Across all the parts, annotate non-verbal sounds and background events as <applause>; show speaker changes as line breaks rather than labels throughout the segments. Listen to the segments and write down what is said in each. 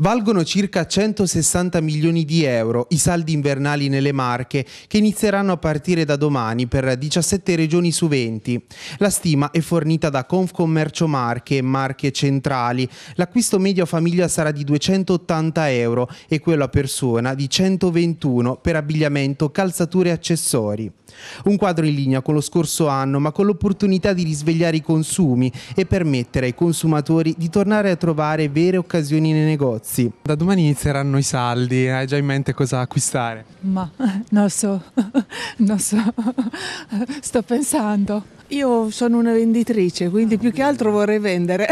Valgono circa 160 milioni di euro i saldi invernali nelle Marche che inizieranno a partire da domani per 17 regioni su 20. La stima è fornita da Confcommercio Marche e Marche Centrali. L'acquisto medio a famiglia sarà di 280 euro e quello a persona di 121 per abbigliamento, calzature e accessori. Un quadro in linea con lo scorso anno, ma con l'opportunità di risvegliare i consumi e permettere ai consumatori di tornare a trovare vere occasioni nei negozi. Da domani inizieranno i saldi, hai già in mente cosa acquistare? Ma <laughs> non so, <laughs> non so, <laughs> sto pensando. Io sono una venditrice, quindi ah, più che altro vorrei vendere.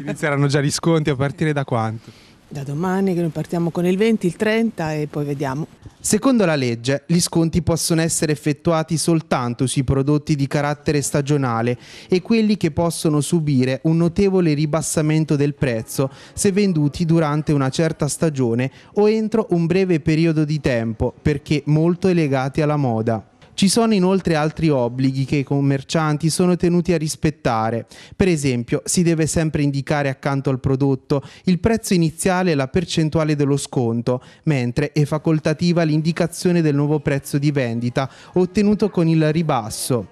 Inizieranno già gli sconti a partire da quanto? Da domani che noi partiamo con il 20, il 30 e poi vediamo. Secondo la legge, gli sconti possono essere effettuati soltanto sui prodotti di carattere stagionale e quelli che possono subire un notevole ribassamento del prezzo se venduti durante una certa stagione o entro un breve periodo di tempo, perché molto legati alla moda. Ci sono inoltre altri obblighi che i commercianti sono tenuti a rispettare. Per esempio, si deve sempre indicare accanto al prodotto il prezzo iniziale e la percentuale dello sconto, mentre è facoltativa l'indicazione del nuovo prezzo di vendita ottenuto con il ribasso.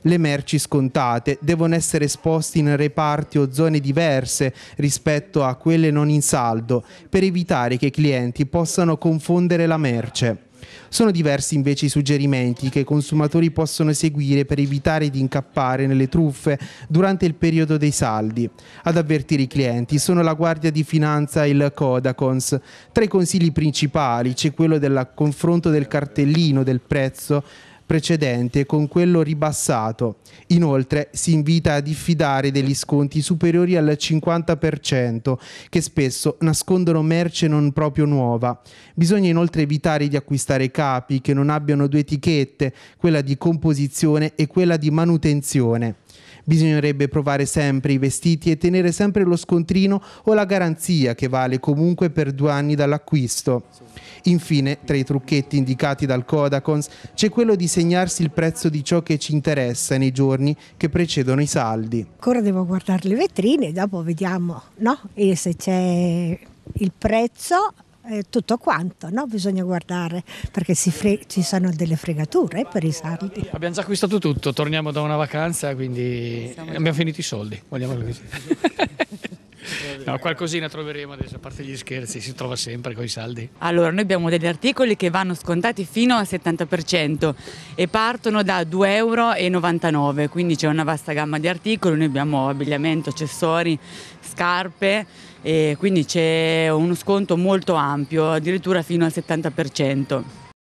Le merci scontate devono essere esposte in reparti o zone diverse rispetto a quelle non in saldo per evitare che i clienti possano confondere la merce. Sono diversi invece i suggerimenti che i consumatori possono seguire per evitare di incappare nelle truffe durante il periodo dei saldi. Ad avvertire i clienti sono la Guardia di Finanza e il Codacons. Tra i consigli principali c'è quello del confronto del cartellino del prezzo precedente con quello ribassato. Inoltre si invita a diffidare degli sconti superiori al 50% che spesso nascondono merce non proprio nuova. Bisogna inoltre evitare di acquistare capi che non abbiano due etichette, quella di composizione e quella di manutenzione. Bisognerebbe provare sempre i vestiti e tenere sempre lo scontrino o la garanzia che vale comunque per due anni dall'acquisto. Infine, tra i trucchetti indicati dal Codacons c'è quello di segnarsi il prezzo di ciò che ci interessa nei giorni che precedono i saldi. Ancora devo guardare le vetrine, dopo vediamo no? se c'è il prezzo eh, tutto quanto, no? bisogna guardare perché ci sono delle fregature per i sardi. Abbiamo già acquistato tutto, torniamo da una vacanza, quindi abbiamo finito i soldi. Vogliamo <laughs> No, qualcosina troveremo adesso, a parte gli scherzi, si trova sempre con i saldi. Allora, noi abbiamo degli articoli che vanno scontati fino al 70% e partono da 2,99 euro, quindi c'è una vasta gamma di articoli, noi abbiamo abbigliamento, accessori, scarpe, quindi c'è uno sconto molto ampio, addirittura fino al 70%.